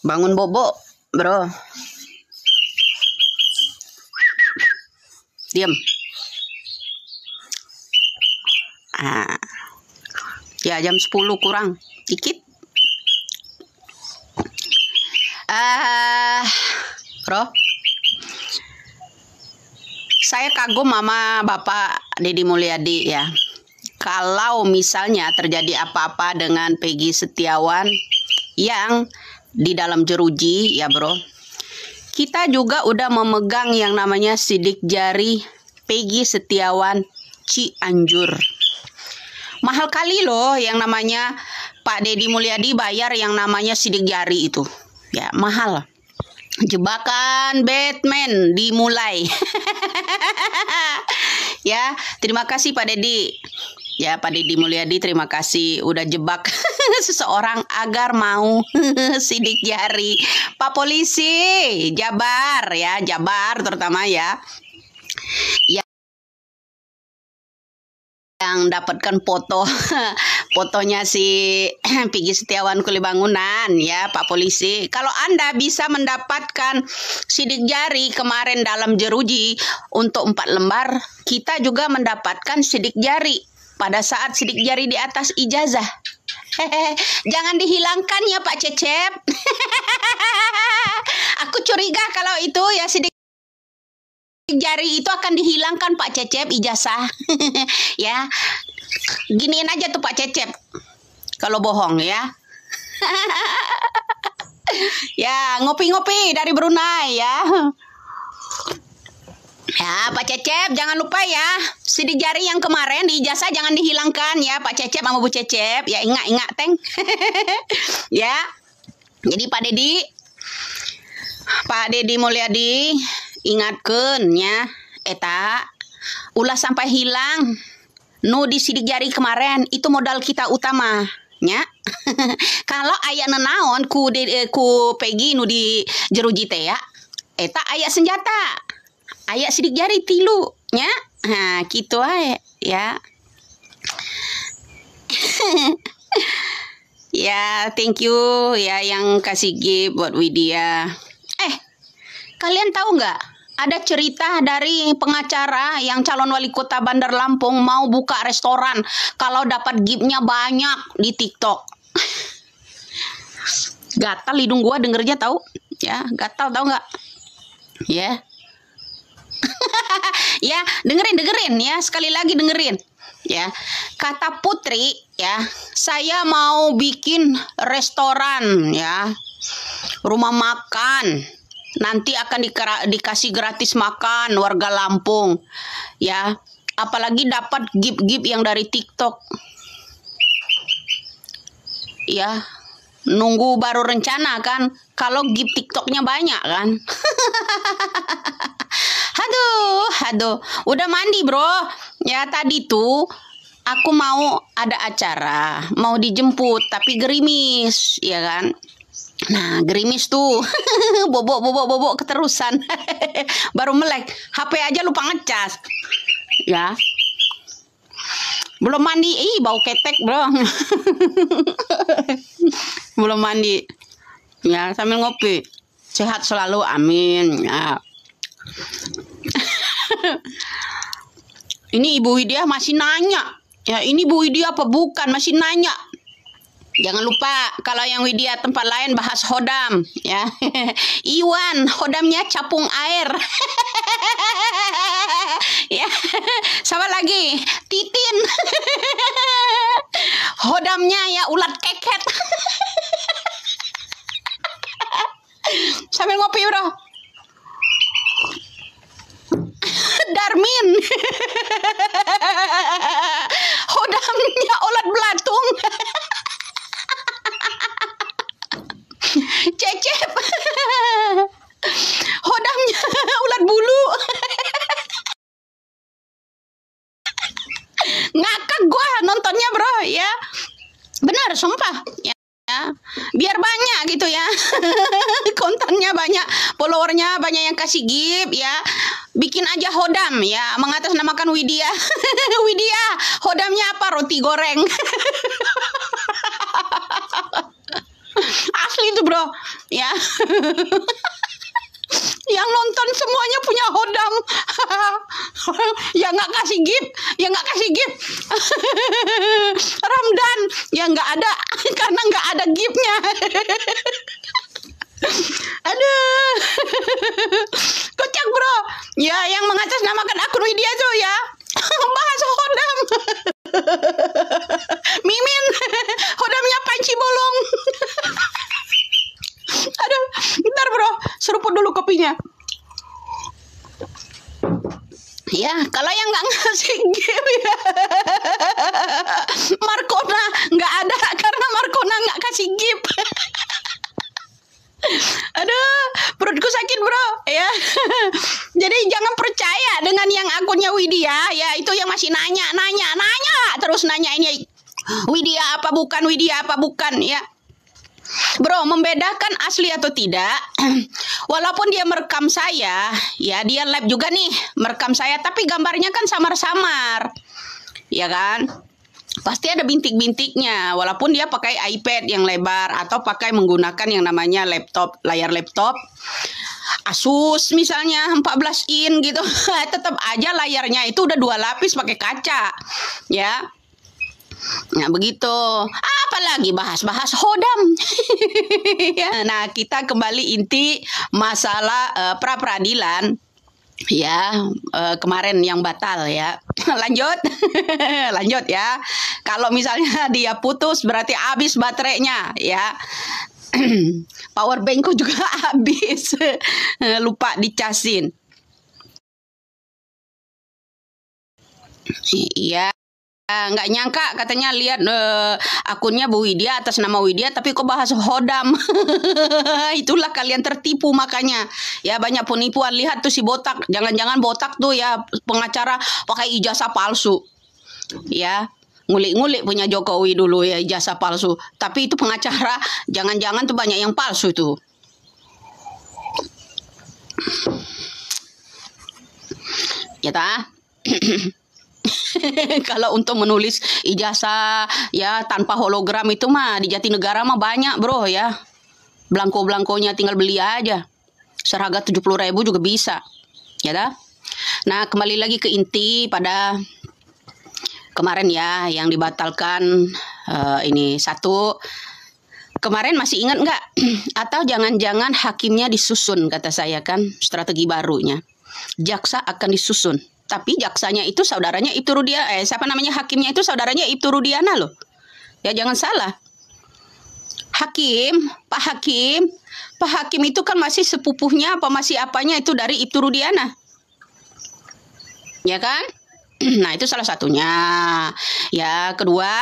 Bangun bobo, bro. Diam. Ah. Ya jam 10 kurang dikit. Ah, bro. Saya kagum mama Bapak Dedi Mulyadi ya. Kalau misalnya terjadi apa-apa dengan Peggy Setiawan yang di dalam jeruji ya bro kita juga udah memegang yang namanya sidik jari Peggy Setiawan Cianjur mahal kali loh yang namanya Pak Deddy Mulyadi bayar yang namanya sidik jari itu ya mahal jebakan Batman dimulai ya terima kasih Pak Deddy Ya Pak Didi Mulyadi terima kasih udah jebak seseorang agar mau sidik jari. Pak Polisi, Jabar ya, Jabar terutama ya. Ya yang dapatkan foto fotonya si Pigi Setiawan Kuli Bangunan ya Pak Polisi. Kalau Anda bisa mendapatkan sidik jari kemarin dalam jeruji untuk empat lembar, kita juga mendapatkan sidik jari pada saat sidik jari di atas ijazah. Hehehe, jangan dihilangkan ya Pak Cecep. Aku curiga kalau itu ya sidik jari itu akan dihilangkan Pak Cecep ijazah. ya. Giniin aja tuh Pak Cecep. Kalau bohong ya. ya, ngopi-ngopi dari Brunei ya. Ya, Pak Cecep, jangan lupa ya. Sidik jari yang kemarin di jasa jangan dihilangkan ya, Pak Cecep sama Bu Cecep. Ya, ingat-ingat, Teng. ya. Jadi Pak Deddy, Pak Dedi Mulyadi, ingatkan ya, eta ulah sampai hilang. Nu di sidik jari kemarin itu modal kita utama. Ya. Kalau ayah nenaon ku eh, ku pegi nu di jeruji teh ya. Eta ayah senjata Ayak sidik jari tilunya nah gitu aja ya ya thank you ya yang kasih gift buat Widya eh kalian tahu nggak ada cerita dari pengacara yang calon wali kota Bandar Lampung mau buka restoran kalau dapat gipnya banyak di TikTok. gatal hidung gua dengernya tahu ya gatal tahu nggak ya yeah. ya, dengerin dengerin ya, sekali lagi dengerin. Ya. Kata Putri, ya, saya mau bikin restoran ya. Rumah makan, nanti akan dikasih gratis makan warga Lampung ya apalagi dapat gip-gip yang dari TikTok ya nunggu baru rencana kan kalau gift TikToknya banyak kan. aduh, aduh. Udah mandi, Bro. Ya tadi tuh aku mau ada acara, mau dijemput tapi gerimis, ya kan? Nah, gerimis tuh. bobok bobok bobok keterusan. Baru melek, HP aja lupa ngecas. Ya. Belum mandi, ih bau ketek, Bro. Belum mandi ya sambil ngopi sehat selalu amin ya. ini Ibu Widya masih nanya ya ini Bu Widya apa bukan masih nanya Jangan lupa kalau yang Widya tempat lain bahas hodam ya. Iwan, hodamnya capung air. ya. Sama lagi, Titin. hodamnya ya ulat keket. Sambil ngopi, Bro. Darmin. Hodamnya ulat belatung. Cecep. Hodamnya ulat bulu. Ngakak gua nontonnya, Bro, ya. Benar, sumpah. Ya ya biar banyak gitu ya kontennya banyak followernya banyak yang kasih gift ya bikin aja hodam ya mengatasnamakan Widya Widya hodamnya apa roti goreng asli itu bro ya yang nonton semuanya punya hodam yang nggak kasih gift yang nggak kasih gift Ramdan ya nggak ada karena nggak ada gifnya aduh kocak bro ya yang mengatasnamakan aku Widya tuh ya bahas Hodam Mimin Hodamnya panci bolong aduh ntar bro seruput dulu kopinya ya kalau yang nggak ngasih game ya Widya apa bukan, Widya apa bukan ya. Bro, membedakan asli atau tidak, walaupun dia merekam saya, ya dia lab juga nih, merekam saya, tapi gambarnya kan samar-samar, ya kan? Pasti ada bintik-bintiknya, walaupun dia pakai iPad yang lebar atau pakai menggunakan yang namanya laptop, layar laptop. Asus misalnya 14 in gitu tetap aja layarnya itu udah dua lapis pakai kaca ya Nah, begitu. Apalagi bahas-bahas hodam. nah, kita kembali inti masalah uh, eh, pra peradilan ya uh, kemarin yang batal ya lanjut lanjut ya kalau misalnya dia putus berarti habis baterainya ya power bankku juga habis lupa dicasin iya Eh, nggak uh, nyangka katanya lihat uh, akunnya Bu Widya atas nama Widya tapi kok bahas hodam itulah kalian tertipu makanya ya banyak penipuan lihat tuh si botak jangan-jangan botak tuh ya pengacara pakai ijazah palsu ya ngulik-ngulik punya Jokowi dulu ya ijazah palsu tapi itu pengacara jangan-jangan tuh banyak yang palsu tuh ya ta kalau untuk menulis ijazah ya tanpa hologram itu mah di negara mah banyak bro ya belangko-belangkonya tinggal beli aja tujuh puluh ribu juga bisa ya dah nah kembali lagi ke inti pada kemarin ya yang dibatalkan uh, ini satu kemarin masih ingat nggak atau jangan-jangan hakimnya disusun kata saya kan strategi barunya jaksa akan disusun tapi jaksanya itu saudaranya itu Rudia eh siapa namanya hakimnya itu saudaranya itu Rudiana loh ya jangan salah hakim Pak Hakim Pak Hakim itu kan masih sepupuhnya apa masih apanya itu dari itu Rudiana ya kan nah itu salah satunya ya kedua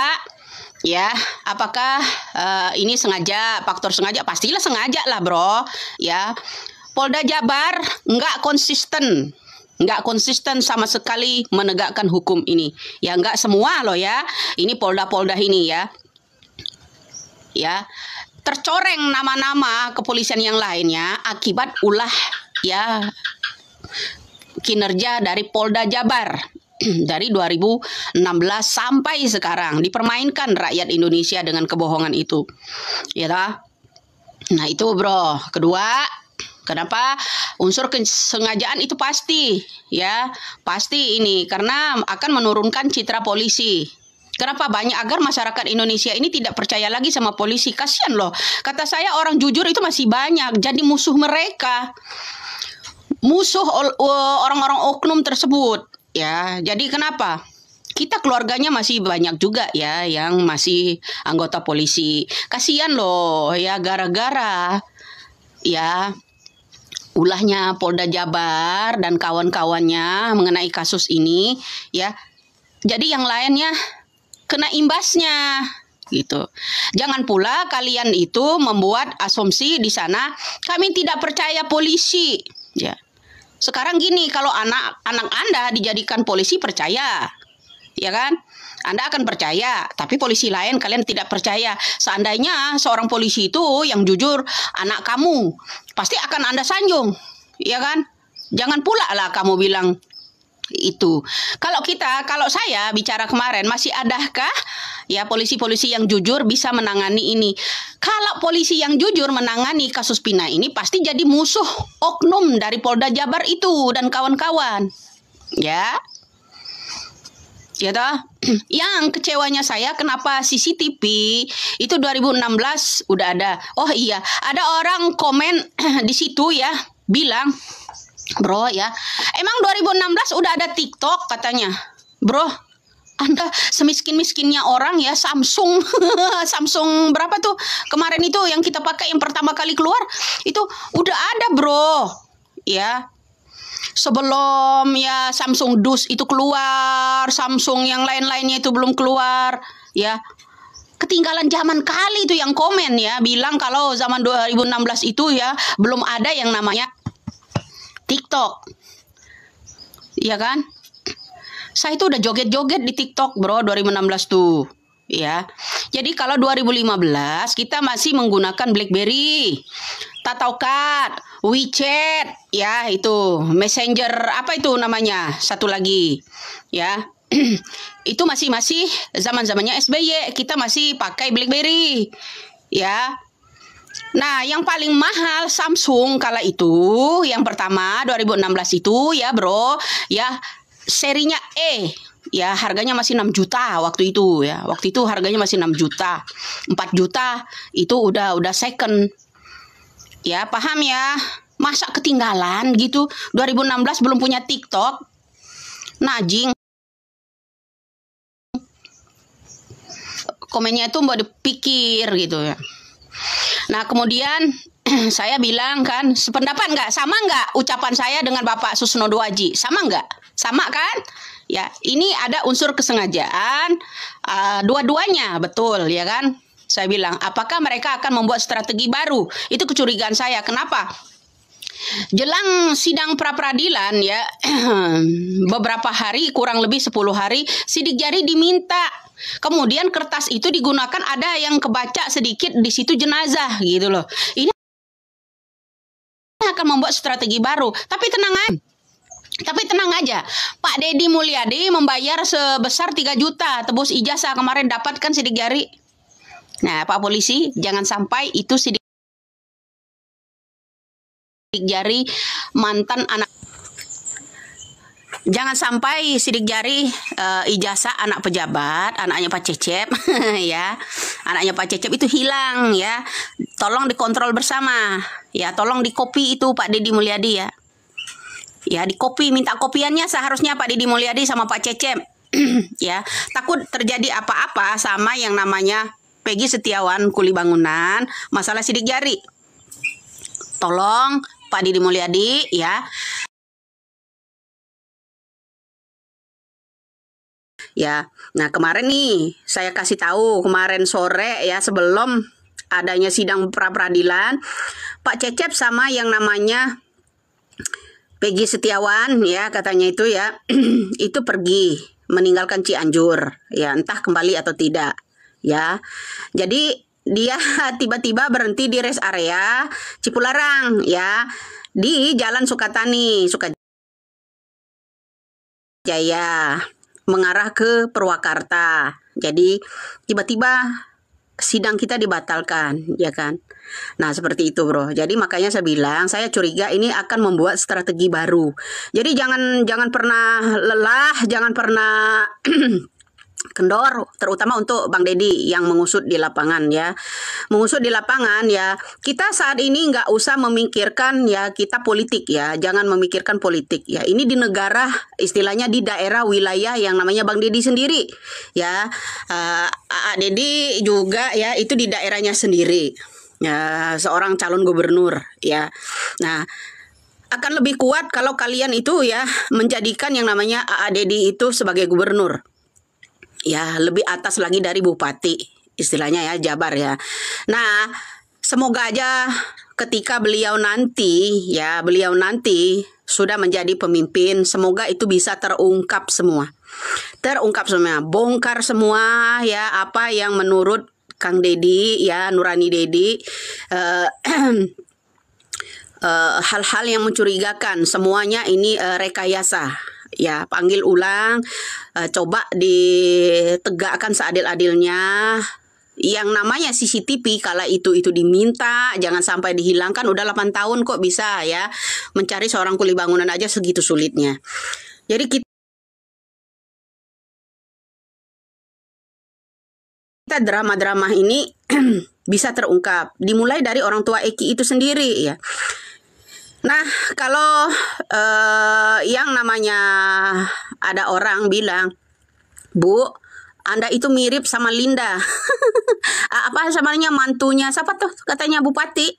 ya apakah uh, ini sengaja faktor sengaja pastilah sengaja lah bro ya Polda Jabar nggak konsisten nggak konsisten sama sekali menegakkan hukum ini. Ya nggak semua loh ya. Ini polda-polda ini ya. Ya. Tercoreng nama-nama kepolisian yang lainnya akibat ulah ya kinerja dari Polda Jabar dari 2016 sampai sekarang dipermainkan rakyat Indonesia dengan kebohongan itu. Ya Nah, itu bro. Kedua, Kenapa unsur kesengajaan itu pasti ya, pasti ini karena akan menurunkan citra polisi. Kenapa banyak agar masyarakat Indonesia ini tidak percaya lagi sama polisi? Kasihan loh. Kata saya orang jujur itu masih banyak jadi musuh mereka. Musuh orang-orang oknum tersebut ya. Jadi kenapa? kita keluarganya masih banyak juga ya yang masih anggota polisi. Kasihan loh ya gara-gara ya ulahnya Polda Jabar dan kawan-kawannya mengenai kasus ini ya. Jadi yang lainnya kena imbasnya gitu. Jangan pula kalian itu membuat asumsi di sana kami tidak percaya polisi ya. Sekarang gini kalau anak anak Anda dijadikan polisi percaya ya kan? Anda akan percaya, tapi polisi lain kalian tidak percaya. Seandainya seorang polisi itu yang jujur anak kamu, pasti akan Anda sanjung, ya kan? Jangan pula lah kamu bilang itu. Kalau kita, kalau saya bicara kemarin, masih adakah ya polisi-polisi yang jujur bisa menangani ini? Kalau polisi yang jujur menangani kasus Pina ini pasti jadi musuh oknum dari Polda Jabar itu dan kawan-kawan. Ya, ya toh yang kecewanya saya kenapa CCTV itu 2016 udah ada oh iya ada orang komen di situ ya bilang bro ya emang 2016 udah ada TikTok katanya bro anda semiskin-miskinnya orang ya Samsung Samsung berapa tuh kemarin itu yang kita pakai yang pertama kali keluar itu udah ada bro ya sebelum ya Samsung Dus itu keluar, Samsung yang lain-lainnya itu belum keluar, ya. Ketinggalan zaman kali itu yang komen ya, bilang kalau zaman 2016 itu ya belum ada yang namanya TikTok. ya kan? Saya itu udah joget-joget di TikTok, Bro, 2016 tuh ya. Jadi kalau 2015 kita masih menggunakan BlackBerry, TatoCard, WeChat, ya itu Messenger apa itu namanya satu lagi, ya. itu masih masih zaman zamannya SBY kita masih pakai BlackBerry, ya. Nah, yang paling mahal Samsung kala itu yang pertama 2016 itu ya, Bro, ya serinya E ya harganya masih 6 juta waktu itu ya. Waktu itu harganya masih 6 juta. 4 juta itu udah udah second. Ya, paham ya? Masa ketinggalan gitu. 2016 belum punya TikTok. Najing. Komennya itu mau dipikir gitu ya. Nah, kemudian saya bilang kan sependapat nggak sama nggak ucapan saya dengan Bapak Susno Duaji sama nggak sama kan ya ini ada unsur kesengajaan uh, dua-duanya betul ya kan saya bilang apakah mereka akan membuat strategi baru itu kecurigaan saya kenapa Jelang sidang pra peradilan ya beberapa hari kurang lebih 10 hari sidik jari diminta Kemudian kertas itu digunakan ada yang kebaca sedikit di situ jenazah gitu loh. Ini akan membuat strategi baru. Tapi tenang aja. Tapi tenang aja, Pak Dedi Mulyadi membayar sebesar 3 juta tebus ijazah kemarin dapatkan sidik jari. Nah, Pak Polisi, jangan sampai itu sidik jari mantan anak Jangan sampai sidik jari e, ijazah anak pejabat, anaknya Pak Cecep ya. Anaknya Pak Cecep itu hilang ya. Tolong dikontrol bersama. Ya, tolong dikopi itu Pak Dedi Mulyadi ya. Ya, di kopi minta kopiannya seharusnya Pak Didi Mulyadi sama Pak Cecep. ya, takut terjadi apa-apa sama yang namanya Peggy Setiawan kuli bangunan, masalah sidik jari. Tolong Pak Didi Mulyadi ya. Ya. Nah, kemarin nih saya kasih tahu kemarin sore ya sebelum adanya sidang pra peradilan Pak Cecep sama yang namanya Peggy Setiawan ya katanya itu ya itu pergi meninggalkan Cianjur ya entah kembali atau tidak ya. Jadi dia tiba-tiba berhenti di rest area Cipularang ya di Jalan Sukatani Sukajaya mengarah ke Purwakarta. Jadi tiba-tiba sidang kita dibatalkan ya kan. Nah, seperti itu, Bro. Jadi makanya saya bilang saya curiga ini akan membuat strategi baru. Jadi jangan jangan pernah lelah, jangan pernah kendor terutama untuk Bang deddy yang mengusut di lapangan ya mengusut di lapangan ya kita saat ini nggak usah memikirkan ya kita politik ya jangan memikirkan politik ya ini di negara istilahnya di daerah wilayah yang namanya Bang deddy sendiri ya uh, Deddy juga ya itu di daerahnya sendiri ya, seorang calon gubernur ya. Nah, akan lebih kuat kalau kalian itu ya menjadikan yang namanya AADD itu sebagai gubernur. Ya, lebih atas lagi dari bupati istilahnya ya Jabar ya. Nah, semoga aja ketika beliau nanti ya beliau nanti sudah menjadi pemimpin semoga itu bisa terungkap semua terungkap semua bongkar semua ya apa yang menurut Kang Dedi ya Nurani Dedi eh, eh, hal-hal uh, uh, yang mencurigakan semuanya ini uh, rekayasa ya panggil ulang uh, coba ditegakkan seadil-adilnya yang namanya CCTV kala itu itu diminta jangan sampai dihilangkan udah 8 tahun kok bisa ya mencari seorang kuli bangunan aja segitu sulitnya jadi kita kita drama-drama ini bisa terungkap dimulai dari orang tua Eki itu sendiri ya. Nah, kalau eh, yang namanya ada orang bilang, "Bu, anda itu mirip sama Linda." Apa namanya mantunya? Siapa tuh katanya bupati?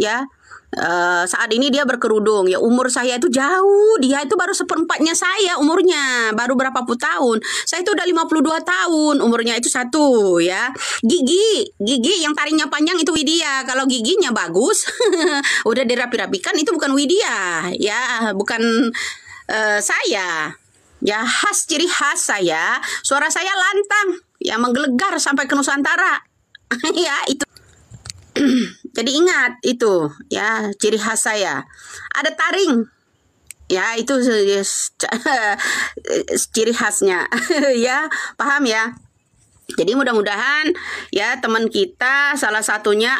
Ya, Eh, saat ini dia berkerudung ya umur saya itu jauh dia itu baru seperempatnya saya umurnya baru berapa puluh tahun saya itu udah 52 tahun umurnya itu satu ya gigi gigi yang taringnya panjang itu Widya kalau giginya bagus udah dirapi-rapikan itu bukan Widya ya bukan uh, saya ya khas ciri khas saya suara saya lantang ya menggelegar sampai ke Nusantara ya itu Jadi ingat itu ya ciri khas saya. Ada taring. Ya, itu ciri khasnya. ya, paham ya? Jadi mudah-mudahan ya teman kita salah satunya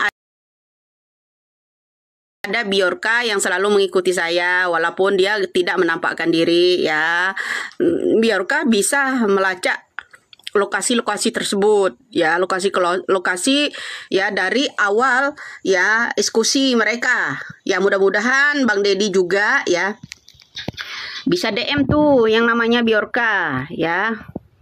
ada Biorka yang selalu mengikuti saya walaupun dia tidak menampakkan diri ya Biorka bisa melacak lokasi-lokasi tersebut ya lokasi lokasi ya dari awal ya diskusi mereka ya mudah-mudahan Bang Dedi juga ya bisa DM tuh yang namanya Biorka ya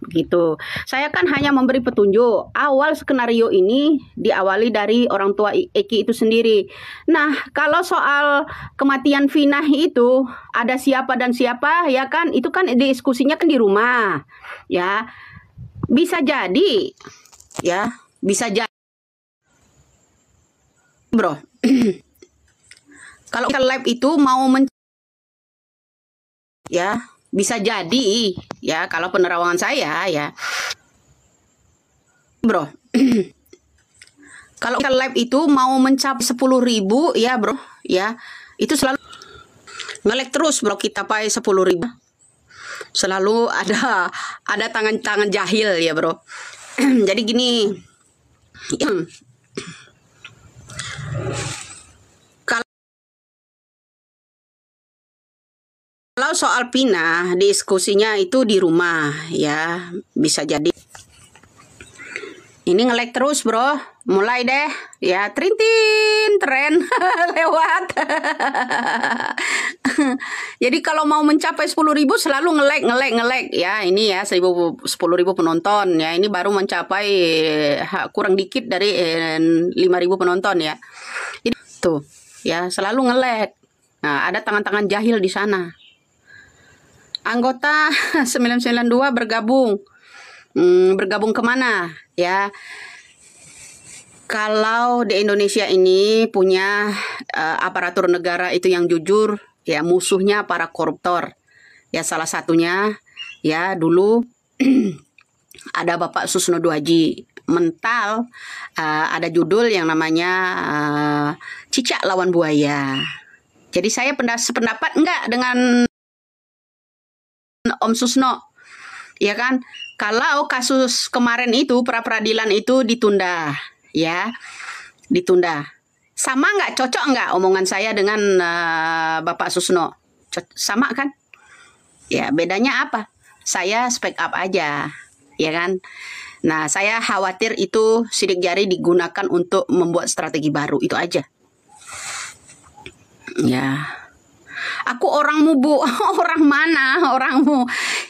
gitu saya kan hanya memberi petunjuk awal skenario ini diawali dari orang tua Eki itu sendiri nah kalau soal kematian Vina itu ada siapa dan siapa ya kan itu kan diskusinya kan di rumah ya bisa jadi ya bisa jadi bro kalau kita live itu mau men ya bisa jadi ya kalau penerawangan saya ya bro kalau kita live itu mau mencap 10.000 ribu ya bro ya itu selalu ngelek terus bro kita pakai 10.000 ribu selalu ada ada tangan-tangan jahil ya bro jadi gini kalau soal pina diskusinya itu di rumah ya bisa jadi ini ngelek terus bro Mulai deh Ya trintin Tren Lewat Jadi kalau mau mencapai 10 ribu Selalu ngelek ngelek ngelek Ya ini ya 10 ribu penonton Ya ini baru mencapai eh, Kurang dikit dari 5.000 eh, ribu penonton ya Itu Ya selalu ngelek. Nah ada tangan-tangan jahil di sana Anggota 992 bergabung hmm, bergabung kemana ya kalau di Indonesia ini punya uh, aparatur negara itu yang jujur ya musuhnya para koruptor ya salah satunya ya dulu ada Bapak Susno Duaji mental uh, ada judul yang namanya uh, cicak lawan buaya jadi saya sependapat enggak dengan Om Susno ya kan kalau kasus kemarin itu pra peradilan itu ditunda, ya, ditunda. Sama nggak cocok nggak omongan saya dengan uh, Bapak Susno? Co sama kan? Ya bedanya apa? Saya spek up aja, ya kan? Nah, saya khawatir itu sidik jari digunakan untuk membuat strategi baru itu aja. Ya. Aku orangmu, Bu. Orang mana orangmu?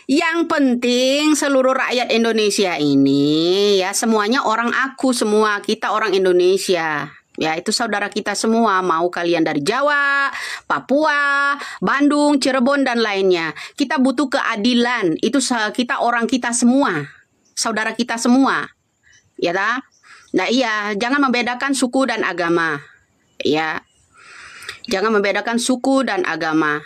Yang penting seluruh rakyat Indonesia ini ya semuanya orang aku semua, kita orang Indonesia. Ya, itu saudara kita semua, mau kalian dari Jawa, Papua, Bandung, Cirebon dan lainnya. Kita butuh keadilan, itu kita orang kita semua, saudara kita semua. Ya ta? Nah, iya, jangan membedakan suku dan agama. Ya. Jangan membedakan suku dan agama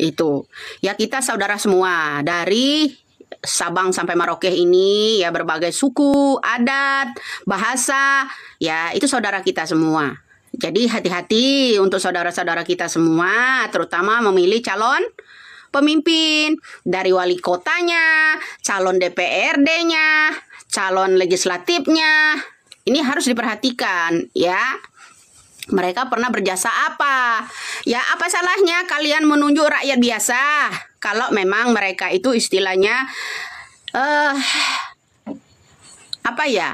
itu. Ya kita saudara semua dari Sabang sampai Merauke ini ya berbagai suku, adat, bahasa ya itu saudara kita semua. Jadi hati-hati untuk saudara-saudara kita semua terutama memilih calon pemimpin dari wali kotanya, calon DPRD-nya, calon legislatifnya. Ini harus diperhatikan ya. Mereka pernah berjasa apa? Ya apa salahnya kalian menunjuk rakyat biasa? Kalau memang mereka itu istilahnya uh, apa ya?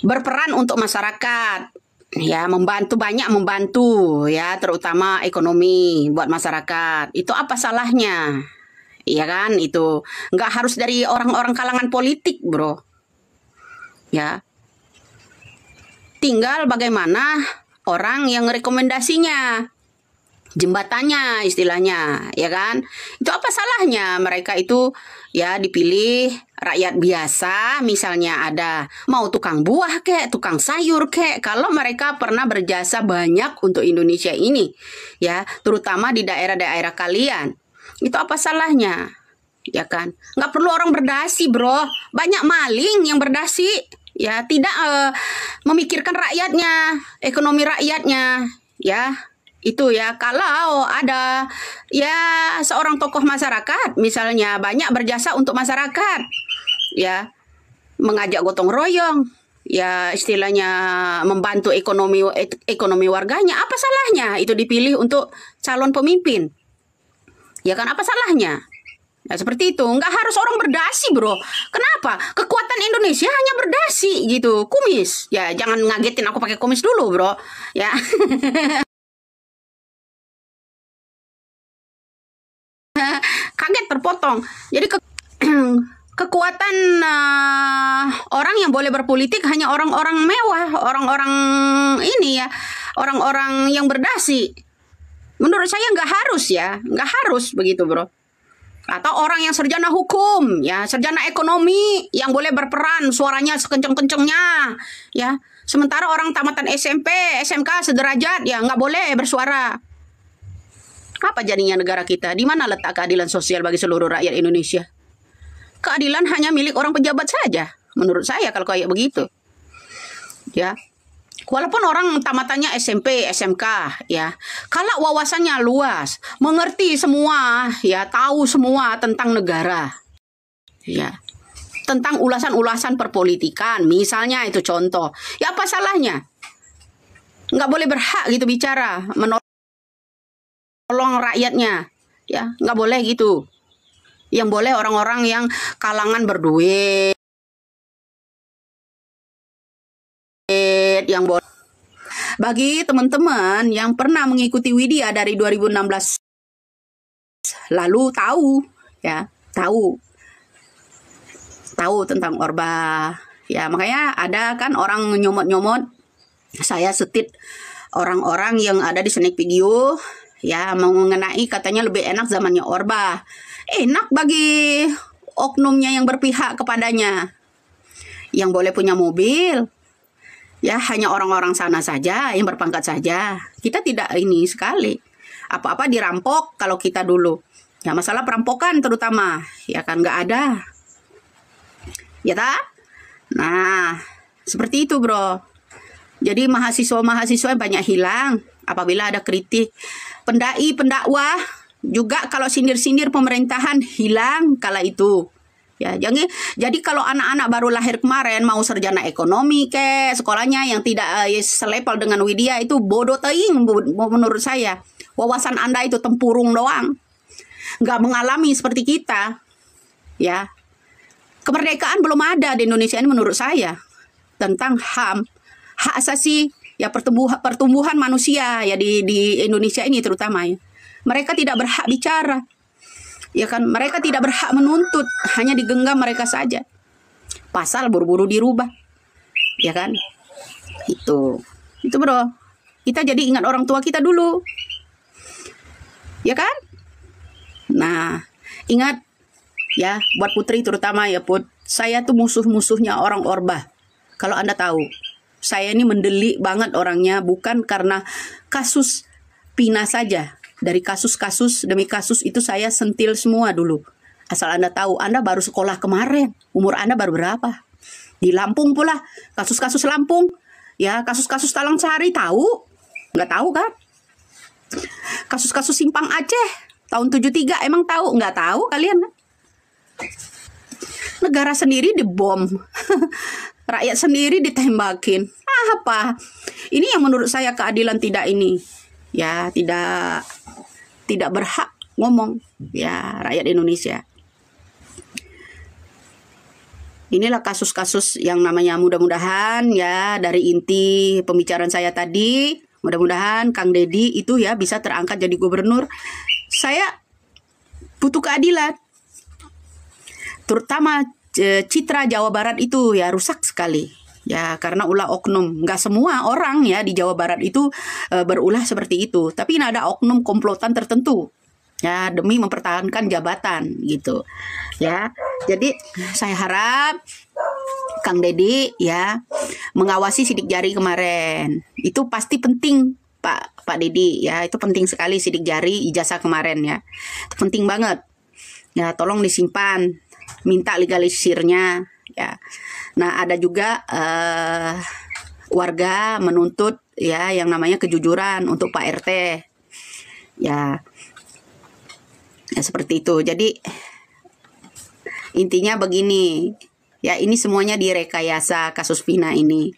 berperan untuk masyarakat ya membantu banyak membantu ya terutama ekonomi buat masyarakat. Itu apa salahnya? Iya kan itu nggak harus dari orang-orang kalangan politik, Bro. Ya, Tinggal bagaimana orang yang rekomendasinya jembatannya istilahnya ya kan itu apa salahnya mereka itu ya dipilih rakyat biasa misalnya ada mau tukang buah kek tukang sayur kek kalau mereka pernah berjasa banyak untuk Indonesia ini ya terutama di daerah-daerah kalian itu apa salahnya ya kan nggak perlu orang berdasi bro banyak maling yang berdasi ya tidak uh, memikirkan rakyatnya, ekonomi rakyatnya, ya itu ya kalau ada ya seorang tokoh masyarakat misalnya banyak berjasa untuk masyarakat ya mengajak gotong royong ya istilahnya membantu ekonomi ekonomi warganya apa salahnya itu dipilih untuk calon pemimpin ya kan apa salahnya Nah, seperti itu. Nggak harus orang berdasi, bro. Kenapa? Kekuatan Indonesia hanya berdasi, gitu. Kumis. Ya, jangan ngagetin aku pakai kumis dulu, bro. Ya. Kaget terpotong. Jadi ke kekuatan uh, orang yang boleh berpolitik hanya orang-orang mewah, orang-orang ini ya, orang-orang yang berdasi. Menurut saya nggak harus ya, nggak harus begitu, bro atau orang yang serjana hukum, ya, serjana ekonomi yang boleh berperan suaranya sekenceng-kencengnya, ya. Sementara orang tamatan SMP, SMK sederajat ya nggak boleh bersuara. Apa jadinya negara kita? Di mana letak keadilan sosial bagi seluruh rakyat Indonesia? Keadilan hanya milik orang pejabat saja, menurut saya kalau kayak begitu. Ya, Walaupun orang tamatannya SMP, SMK ya. Kalau wawasannya luas, mengerti semua ya, tahu semua tentang negara. Ya. Tentang ulasan-ulasan perpolitikan, misalnya itu contoh. Ya apa salahnya? Nggak boleh berhak gitu bicara menolong rakyatnya. Ya, nggak boleh gitu. Yang boleh orang-orang yang kalangan berduit yang boleh bagi teman-teman yang pernah mengikuti Widya dari 2016 lalu tahu ya, tahu tahu tentang Orba. Ya, makanya ada kan orang nyomot-nyomot saya setit orang-orang yang ada di snack video ya mengenai katanya lebih enak zamannya Orba. Enak bagi oknumnya yang berpihak kepadanya. Yang boleh punya mobil, ya hanya orang-orang sana saja yang berpangkat saja. Kita tidak ini sekali. Apa-apa dirampok kalau kita dulu. Ya masalah perampokan terutama, ya kan nggak ada. Ya tak? Nah, seperti itu bro. Jadi mahasiswa-mahasiswa banyak hilang apabila ada kritik. Pendai, pendakwah juga kalau sindir-sindir pemerintahan hilang kala itu. Ya, jadi jadi kalau anak-anak baru lahir kemarin mau sarjana ekonomi ke sekolahnya yang tidak uh, eh, ya, selevel dengan Widya itu bodoh teing menurut saya. Wawasan Anda itu tempurung doang. Nggak mengalami seperti kita. Ya. Kemerdekaan belum ada di Indonesia ini menurut saya tentang HAM, hak asasi ya pertumbuhan pertumbuhan manusia ya di di Indonesia ini terutama ya. Mereka tidak berhak bicara. Ya kan, mereka tidak berhak menuntut, hanya digenggam mereka saja. Pasal buru-buru dirubah. Ya kan? Itu. Itu, Bro. Kita jadi ingat orang tua kita dulu. Ya kan? Nah, ingat ya buat putri terutama ya Put. Saya tuh musuh-musuhnya orang Orba. Kalau Anda tahu, saya ini mendelik banget orangnya bukan karena kasus Pina saja dari kasus-kasus demi kasus itu saya sentil semua dulu. Asal Anda tahu, Anda baru sekolah kemarin, umur Anda baru berapa? Di Lampung pula, kasus-kasus Lampung, ya kasus-kasus Talang Sari tahu? Nggak tahu kan? Kasus-kasus Simpang Aceh tahun 73 emang tahu? Nggak tahu kalian? Kan? Negara sendiri dibom, rakyat sendiri ditembakin. Apa? Ini yang menurut saya keadilan tidak ini. Ya, tidak tidak berhak ngomong ya rakyat Indonesia. Inilah kasus-kasus yang namanya mudah-mudahan ya dari inti pembicaraan saya tadi, mudah-mudahan Kang Deddy itu ya bisa terangkat jadi gubernur. Saya butuh keadilan. Terutama eh, citra Jawa Barat itu ya rusak sekali ya karena ulah oknum nggak semua orang ya di Jawa Barat itu e, berulah seperti itu tapi ada oknum komplotan tertentu ya demi mempertahankan jabatan gitu ya jadi saya harap Kang Deddy ya mengawasi sidik jari kemarin itu pasti penting Pak Pak Deddy ya itu penting sekali sidik jari ijazah kemarin ya itu penting banget ya tolong disimpan minta legalisirnya ya. Nah, ada juga uh, warga menuntut ya yang namanya kejujuran untuk Pak RT. Ya. Ya seperti itu. Jadi intinya begini. Ya, ini semuanya direkayasa kasus Vina ini.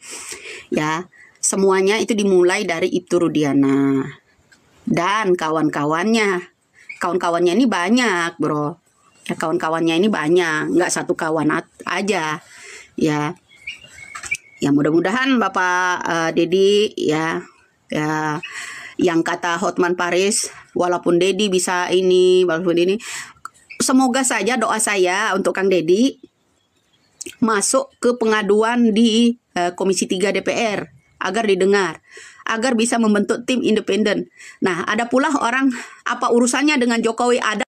Ya, semuanya itu dimulai dari Ibtu Rudiana dan kawan-kawannya. Kawan-kawannya ini banyak, Bro. Ya, kawan-kawannya ini banyak nggak satu kawan aja ya ya mudah-mudahan bapak uh, Dedi ya ya yang kata Hotman Paris walaupun Dedi bisa ini walaupun ini semoga saja doa saya untuk Kang Dedi masuk ke pengaduan di uh, Komisi 3 DPR agar didengar agar bisa membentuk tim independen. Nah, ada pula orang apa urusannya dengan Jokowi ada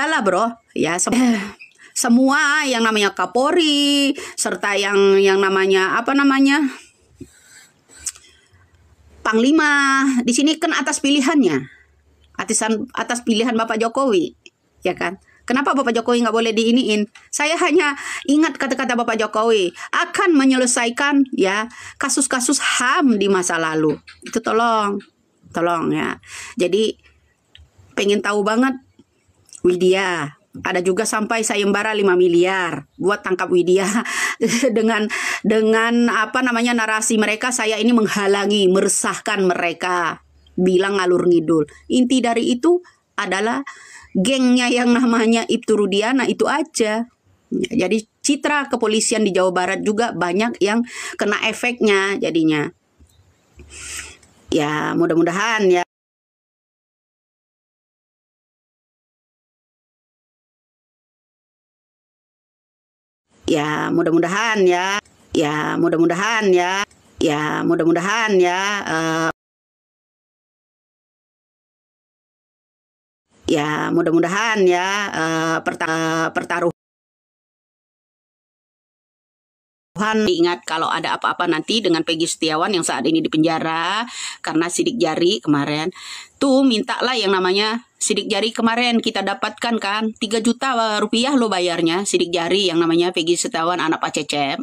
lah bro ya sem semua yang namanya Kapolri serta yang yang namanya apa namanya Panglima di sini kan atas pilihannya atasan atas pilihan Bapak Jokowi ya kan Kenapa Bapak Jokowi nggak boleh diiniin? Saya hanya ingat kata-kata Bapak Jokowi akan menyelesaikan ya kasus-kasus HAM di masa lalu. Itu tolong, tolong ya. Jadi pengen tahu banget Widya. Ada juga sampai sayembara 5 miliar buat tangkap Widya dengan dengan apa namanya narasi mereka saya ini menghalangi, meresahkan mereka, bilang alur ngidul. Inti dari itu adalah gengnya yang namanya Ibtu Rudiana itu aja. Jadi citra kepolisian di Jawa Barat juga banyak yang kena efeknya jadinya. Ya mudah-mudahan ya Ya, mudah-mudahan ya. Ya, mudah-mudahan ya. Ya, mudah-mudahan ya. Uh, ya, mudah-mudahan ya uh, eh, pert eh, pertaruhan Tuhan ingat kalau ada apa-apa nanti dengan Peggy Setiawan yang saat ini di penjara karena sidik jari kemarin. Tuh mintalah yang namanya sidik jari kemarin kita dapatkan kan 3 juta rupiah lo bayarnya sidik jari yang namanya Peggy setawan anak Pak Cecep.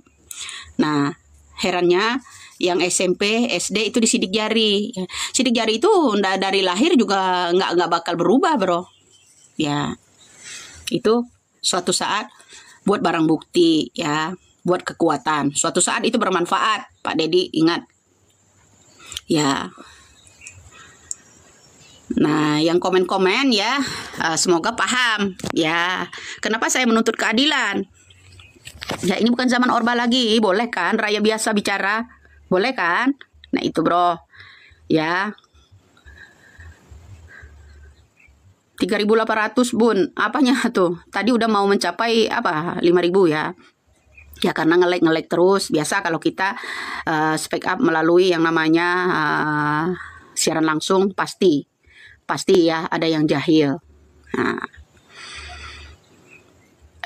Nah, herannya yang SMP, SD itu di sidik jari. Sidik jari itu dari lahir juga nggak nggak bakal berubah bro. Ya, itu suatu saat buat barang bukti ya, buat kekuatan. Suatu saat itu bermanfaat, Pak Dedi ingat. Ya, Nah, yang komen-komen ya, eh, semoga paham ya. Kenapa saya menuntut keadilan? Ya, ini bukan zaman Orba lagi, boleh kan? Raya biasa bicara, boleh kan? Nah, itu bro, ya. 3.800 bun, apanya tuh? Tadi udah mau mencapai apa? 5.000 ya. Ya karena ngelek-ngelek terus biasa kalau kita uh, eh, speak up melalui yang namanya uh, siaran langsung pasti pasti ya ada yang jahil. Nah,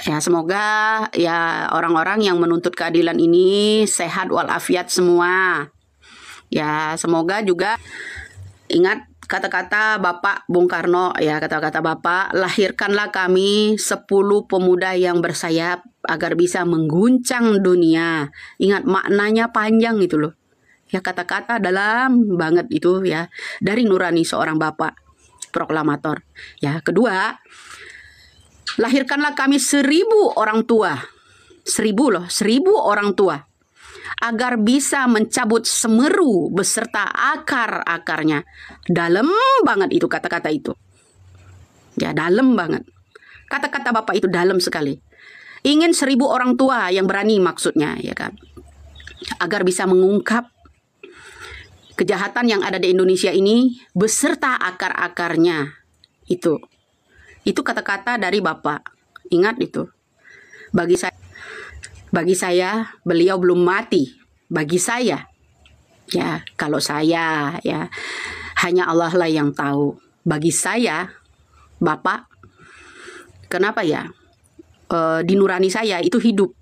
ya semoga ya orang-orang yang menuntut keadilan ini sehat walafiat semua. Ya semoga juga ingat kata-kata Bapak Bung Karno ya kata-kata Bapak lahirkanlah kami 10 pemuda yang bersayap agar bisa mengguncang dunia. Ingat maknanya panjang itu loh. Ya kata-kata dalam banget itu ya dari nurani seorang bapak proklamator. Ya, kedua, lahirkanlah kami seribu orang tua, seribu loh, seribu orang tua, agar bisa mencabut semeru beserta akar-akarnya. Dalam banget itu kata-kata itu. Ya, dalam banget. Kata-kata Bapak itu dalam sekali. Ingin seribu orang tua yang berani maksudnya, ya kan? Agar bisa mengungkap kejahatan yang ada di Indonesia ini beserta akar-akarnya. Itu. Itu kata-kata dari Bapak. Ingat itu. Bagi saya bagi saya beliau belum mati. Bagi saya ya, kalau saya ya hanya Allah lah yang tahu. Bagi saya Bapak kenapa ya? E, di nurani saya itu hidup.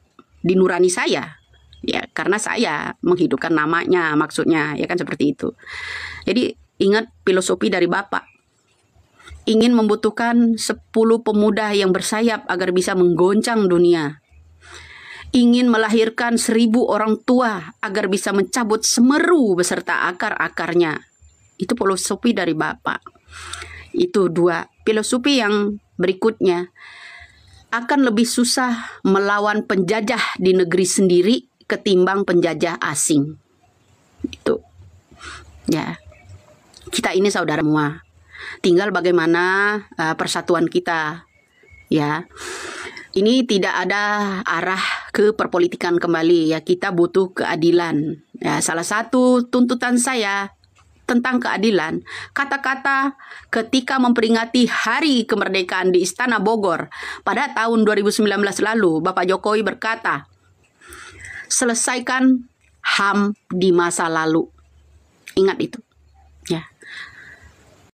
Di nurani saya ya karena saya menghidupkan namanya maksudnya ya kan seperti itu jadi ingat filosofi dari bapak ingin membutuhkan 10 pemuda yang bersayap agar bisa menggoncang dunia ingin melahirkan seribu orang tua agar bisa mencabut semeru beserta akar-akarnya. Itu filosofi dari Bapak. Itu dua. Filosofi yang berikutnya akan lebih susah melawan penjajah di negeri sendiri ketimbang penjajah asing. Itu. Ya. Kita ini saudara semua. Tinggal bagaimana uh, persatuan kita. Ya. Ini tidak ada arah ke perpolitikan kembali ya. Kita butuh keadilan. Ya, salah satu tuntutan saya tentang keadilan, kata-kata ketika memperingati hari kemerdekaan di Istana Bogor pada tahun 2019 lalu, Bapak Jokowi berkata, selesaikan HAM di masa lalu. Ingat itu.